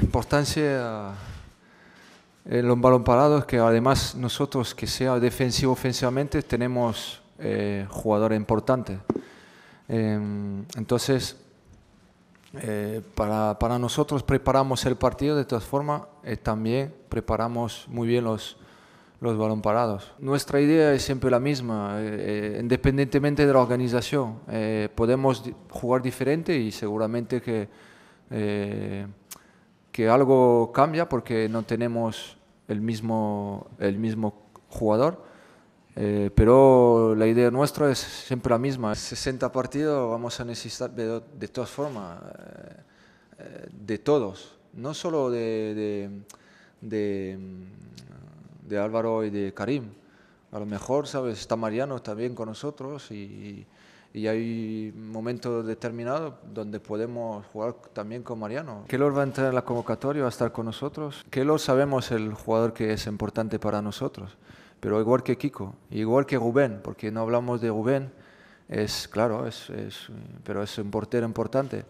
importancia eh, en los balón parados que además nosotros que sea defensivo ofensivamente tenemos eh, jugadores importantes em, entonces eh, para, nosotros preparamos el partido de todas formas también preparamos muy bien los los balón parados. Nuestra idea es siempre la misma, independientemente de la organización. podemos jugar diferente y seguramente que que algo cambia porque no tenemos el mismo, el mismo jugador. Eh, pero la idea nuestra es siempre la misma. 60 partidos vamos a necesitar de, todas formas, eh, de todos, no solo de, Álvaro y de Karim. A lo mejor, ¿sabes? Está Mariano también con nosotros y, y hay momentos determinados donde podemos jugar también con Mariano. Keylor va a entrar en la convocatoria, va a estar con nosotros. Keylor sabemos el jugador que es importante para nosotros, pero igual que Kiko, igual que Rubén, porque no hablamos de Rubén, es claro, es, es, pero es un portero importante.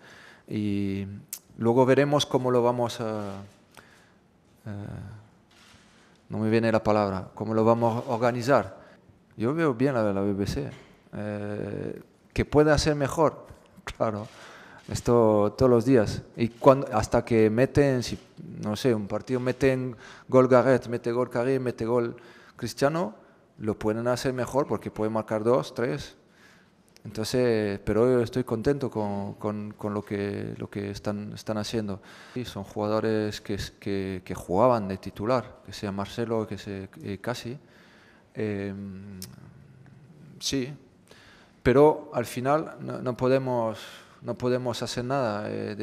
Y luego veremos cómo lo vamos a... Eh, no me viene la palabra, cómo lo vamos a organizar. Yo veo bien a la BBC. Eh, que pueda hacer mejor. Claro, esto todos los días. Y cuando, hasta que meten, si, no sé, un partido meten gol Garrett, mete gol Karim, mete gol Cristiano, lo pueden hacer mejor porque pueden marcar dos, tres. Entonces, pero yo estoy contento con, con, lo que, lo que están, están haciendo. y son jugadores que, que, que, jugaban de titular, que sea Marcelo, que sea eh, Casi. Em, sí, pero al final no, podemos, no podemos hacer nada eh,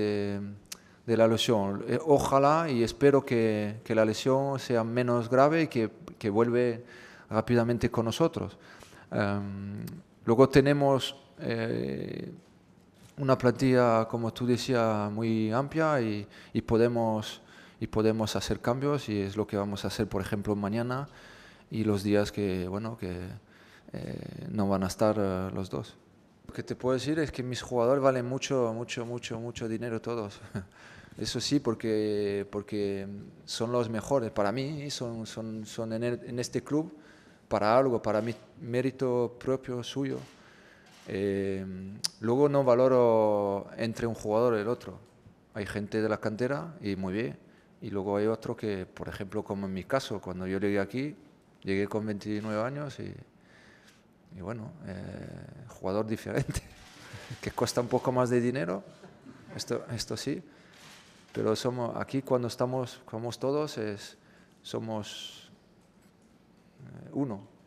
de, la lesión. Eh, ojalá y espero que, que, la lesión sea menos grave y que, que vuelve rápidamente con nosotros. Em, luego tenemos eh, una plantilla, como tú decías, muy amplia y, y, podemos, y podemos hacer cambios y es lo que vamos a hacer, por ejemplo, mañana y los días que, bueno, que eh, no van a estar eh, los dos. Lo que te puedo decir es que mis jugadores valen mucho, mucho, mucho, mucho dinero todos. Eso sí, porque, porque son los mejores para mí, son, son, son en, este club para algo, para mi mérito propio suyo. Eh, luego no valoro entre un jugador y el otro. Hay gente de la cantera y muy bien. Y luego hay otro que, por ejemplo, como en mi caso, cuando yo llegué aquí, llegué con 29 años y y bueno, eh, jugador diferente, que cuesta un poco más de dinero, esto, esto sí, pero somos, aquí cuando estamos, somos todos es, somos eh, uno.